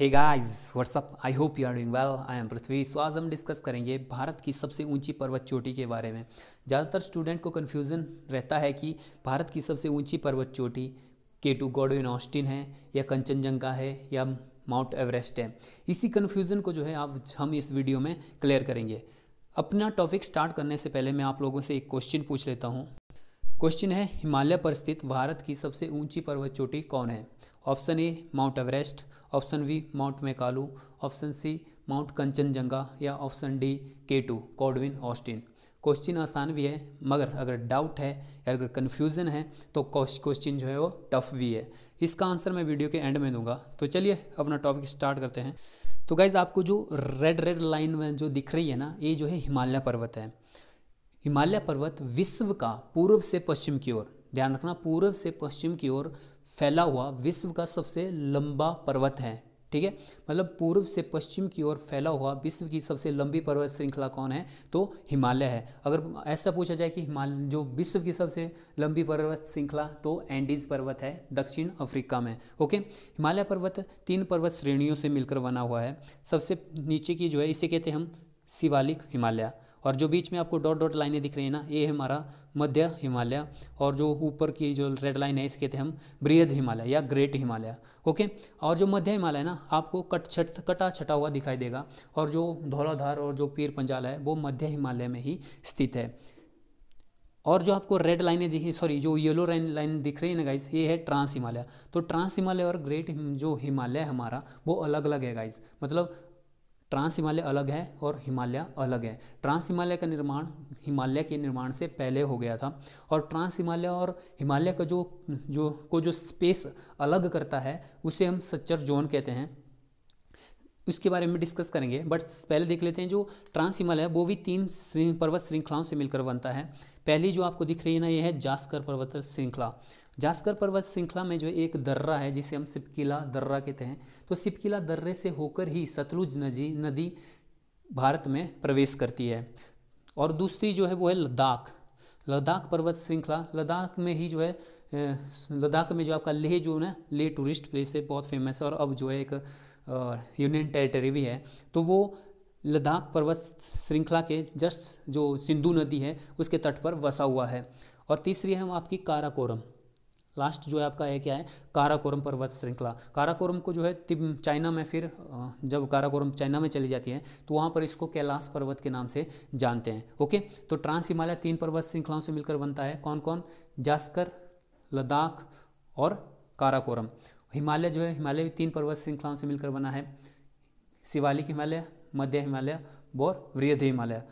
hey guys what's up I hope you are doing well I am Prithvi so आज हम discuss करेंगे भारत की सबसे ऊंची पर्वत चोटी के बारे में ज़्यादातर स्टूडेंट को कन्फ्यूज़न रहता है कि भारत की सबसे ऊंची पर्वत चोटी के टू गॉडविन ऑस्टिन है या कंचनजंगा है या माउंट एवरेस्ट है इसी कन्फ्यूज़न को जो है आप हम इस वीडियो में क्लियर करेंगे अपना टॉपिक स्टार्ट करने से पहले मैं आप लोगों से एक क्वेश्चन पूछ लेता हूँ क्वेश्चन है हिमालय पर स्थित भारत की सबसे ऊंची पर्वत चोटी कौन है option A mount Everest option B mount Makalu option C mount Kanchenjunga या option D K two Godwin Austen question आसान भी है मगर अगर डाउट है या अगर कन्फ्यूज़न है तो क्वेश्चन जो है वो टफ भी है इसका आंसर मैं वीडियो के एंड में दूंगा तो चलिए अपना टॉपिक स्टार्ट करते हैं तो गाइज़ आपको जो रेड रेड लाइन में जो दिख रही है ना ये जो है हिमालय पर्वत है हिमालय पर्वत विश्व का पूर्व से पश्चिम की ओर ध्यान रखना पूर्व से पश्चिम की ओर फैला हुआ विश्व का सबसे लंबा पर्वत है ठीक है मतलब पूर्व से पश्चिम की ओर फैला हुआ विश्व की सबसे लंबी पर्वत श्रृंखला कौन है तो हिमालय है अगर ऐसा पूछा जाए कि हिमालय जो विश्व की सबसे लंबी पर्वत श्रृंखला तो एंडीज पर्वत है दक्षिण अफ्रीका में ओके हिमालय पर्वत तीन पर्वत श्रेणियों से मिलकर बना हुआ है सबसे नीचे की जो है इसे कहते हैं हम शिवालिक हिमालय और जो बीच में आपको डॉट डॉट लाइनें दिख रही है ना ये है हमारा मध्य हिमालय और जो ऊपर की जो रेड लाइन है इसे कहते हम बृहद हिमालय या ग्रेट हिमालय ओके और जो मध्य हिमालय ना आपको कट छट कटा छटा हुआ दिखाई देगा और जो धौलाधार और जो पीर पंजाल है वो मध्य हिमालय में ही स्थित है और जो आपको रेड लाइनें दिखी सॉरी जो येलो लाइन लाइन दिख रही है ना गाइस ये है ट्रांस हिमालय तो ट्रांस हिमालय और ग्रेट जो हिमालय हमारा वो अलग अलग है गाइस मतलब ट्रांस हिमालय अलग है और हिमालय अलग है ट्रांस हिमालय का निर्माण हिमालय के निर्माण से पहले हो गया था और ट्रांस हिमालय और हिमालय का जो जो को जो स्पेस अलग करता है उसे हम सच्चर जोन कहते हैं इसके बारे में डिस्कस करेंगे बट पहले देख लेते हैं जो ट्रांस हिमालय है वो भी तीन पर्वत श्रृंखलाओं से मिलकर बनता है पहली जो आपको दिख रही है ना ये है जास्कर पर्वत श्रृंखला जास्कर पर्वत श्रृंखला में जो एक दर्रा है जिसे हम सिपकिला दर्रा कहते हैं तो सिपकिला दर्रे से होकर ही सतलुज नदी नदी भारत में प्रवेश करती है और दूसरी जो है वो है लद्दाख लद्दाख पर्वत श्रृंखला लद्दाख में ही जो है लद्दाख में जो आपका लेह जो है लेह टूरिस्ट प्लेस है बहुत फेमस है और अब जो है एक यूनियन टेरिटरी भी है तो वो लद्दाख पर्वत श्रृंखला के जस्ट जो सिंधु नदी है उसके तट पर बसा हुआ है और तीसरी है हम आपकी काराकोरम लास्ट जो है आपका है क्या है काराकोरम पर्वत श्रृंखला काराकोरम को जो है तिब चाइना में फिर जब काराकोरम चाइना में चली जाती है तो वहाँ पर इसको कैलाश पर्वत के नाम से जानते हैं ओके तो ट्रांस हिमालय तीन पर्वत श्रृंखलाओं से मिलकर बनता है कौन कौन जास्कर लद्दाख और काराकोरम हिमालय जो है हिमालय भी तीन पर्वत श्रृंखलाओं से मिलकर बना है शिवालिक हिमालय मध्य हिमालय और वृहद हिमालय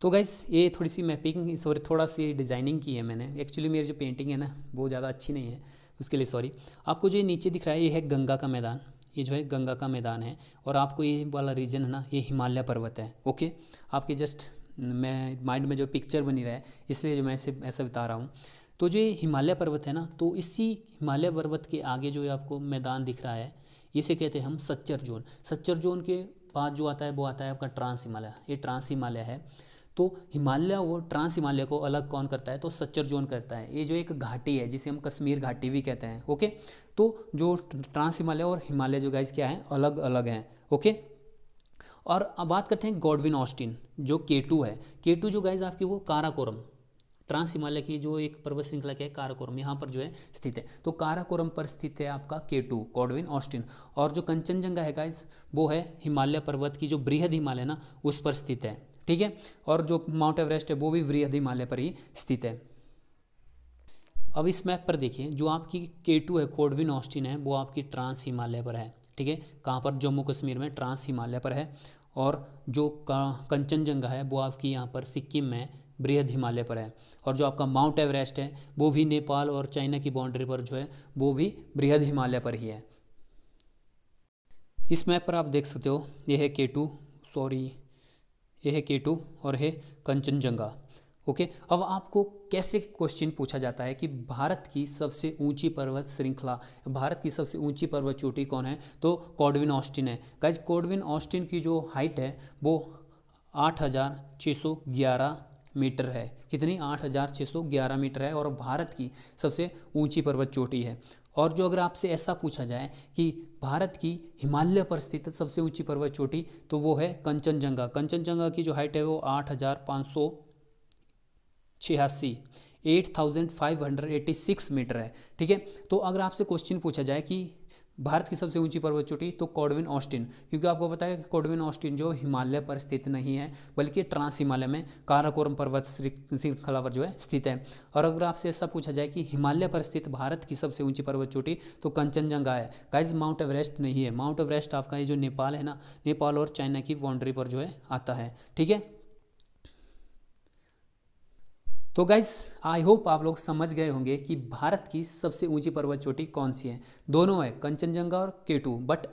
तो गैस ये थोड़ी सी मैपिंग सॉरी थोड़ा सी डिज़ाइनिंग की है मैंने एक्चुअली मेरी जो पेंटिंग है ना वो ज़्यादा अच्छी नहीं है उसके लिए सॉरी आपको जो ये नीचे दिख रहा है ये है गंगा का मैदान ये जो है गंगा का मैदान है और आपको ये वाला रीजन है ना ये हिमालय पर्वत है ओके आपके जस्ट मैं माइंड में जो पिक्चर बनी रहा है इसलिए जो मैं इसे ऐसा बता रहा हूँ तो जो ये हिमालय पर्वत है ना तो इसी हिमालय पर्वत के आगे जो ये आपको मैदान दिख रहा है इसे कहते हैं हम सच्चर जोन सच्चर जोन के बाद जो आता है वो आता है आपका ट्रांस हिमालय ये ट्रांस हिमालय है तो हिमालय वो ट्रांस हिमालय को अलग कौन करता है तो सच्चर जोन करता है ये जो एक घाटी है जिसे हम कश्मीर घाटी भी कहते हैं ओके तो जो ट्रांस हिमालय और हिमालय जो गाइज क्या है अलग अलग हैं ओके और अब बात करते हैं गॉडविन ऑस्टिन जो के टू है के टू जो गाइज आपकी वो काराकोरम ट्रांस हिमालय की जो एक पर्वत श्रृंखला क्या है काराकोरम यहाँ पर जो है स्थित है तो काराकोरम पर स्थित है आपका के टू कॉडविन ऑस्टिन और जो कंचनजंगा है गाइज वो है हिमालय पर्वत की जो बृहद हिमालय ना उस पर स्थित है ठीक है और जो माउंट एवरेस्ट है वो भी वृहद हिमालय पर ही स्थित है अब इस मैप पर देखिए जो आपकी के टू है कोडविन ऑस्टिन है वो आपकी ट्रांस हिमालय पर है ठीक है कहाँ पर जम्मू कश्मीर में ट्रांस हिमालय पर है और जो कंचनजंगा है वो आपकी यहाँ पर सिक्किम में बृहद हिमालय पर है और जो आपका माउंट एवरेस्ट है वो भी नेपाल और चाइना की बाउंड्री पर जो है वो भी बृहद हिमालय पर ही है इस मैप पर आप देख सकते हो यह है के टू सॉरी ये है के टू और है कंचनजंगा ओके अब आपको कैसे क्वेश्चन पूछा जाता है कि भारत की सबसे ऊंची पर्वत श्रृंखला भारत की सबसे ऊंची पर्वत चोटी कौन है तो कॉडविन ऑस्टिन है गाइज कॉडविन ऑस्टिन की जो हाइट है वो आठ हज़ार छः सौ ग्यारह मीटर है कितनी आठ हज़ार छः सौ ग्यारह मीटर है और भारत की सबसे ऊंची पर्वत चोटी है और जो अगर आपसे ऐसा पूछा जाए कि भारत की हिमालय पर स्थित सबसे ऊंची पर्वत चोटी तो वो है कंचनजंगा कंचनजंगा की जो हाइट है वो आठ हज़ार पाँच सौ छियासी eight thousand five hundred eighty six metre है ठीक है तो अगर आपसे क्वेश्चन पूछा जाए कि भारत की सबसे ऊंची पर्वत चोटी तो कॉडविन ऑस्टिन क्योंकि आपको पता है कि कॉडविन ऑस्टिन जो हिमालय पर स्थित नहीं है बल्कि ट्रांस हिमालय में काराकोरम पर्वत श्रृंखला पर जो है स्थित है और अगर आपसे ऐसा पूछा जाए कि हिमालय पर स्थित भारत की सबसे ऊंची पर्वत चोटी तो कंचनजंगा है गाइज माउंट एवरेस्ट नहीं है माउंट एवरेस्ट आपका ये जो नेपाल है ना नेपाल और चाइना की बाउंड्री पर जो है आता है ठीक है तो गाइस आई होप आप लोग समझ गए होंगे कि भारत की सबसे ऊंची पर्वत चोटी कौन सी है दोनों है कंचनजंगा और केटू बट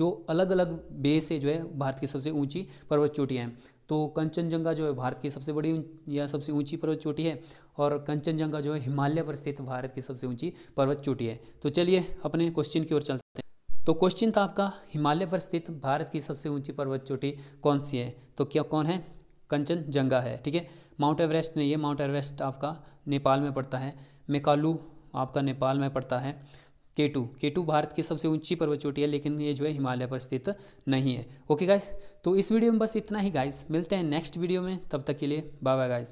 जो अलग अलग बेस है जो है भारत की सबसे ऊंची पर्वत चोटियाँ हैं तो कंचनजंगा जो है भारत की सबसे बड़ी या सबसे ऊंची पर्वत चोटी है और कंचनजंगा जो है हिमालय पर स्थित भारत की सबसे ऊंची पर्वत चोटी है तो चलिए अपने क्वेश्चन की ओर चलते हैं तो क्वेश्चन था आपका हिमालय पर स्थित भारत की सबसे ऊंची पर्वत चोटी कौन सी है तो क्या कौन है कंचनजंगा है ठीक है माउंट एवरेस्ट नहीं है माउंट एवरेस्ट आपका नेपाल में पड़ता है मेकालू आपका नेपाल में पड़ता है केटू केटू भारत की सबसे ऊंची पर्वत चोटी है लेकिन ये जो है हिमालय पर स्थित नहीं है ओके गाइस तो इस वीडियो में बस इतना ही गाइस मिलते हैं नेक्स्ट वीडियो में तब तक के लिए बाय बाय गाइस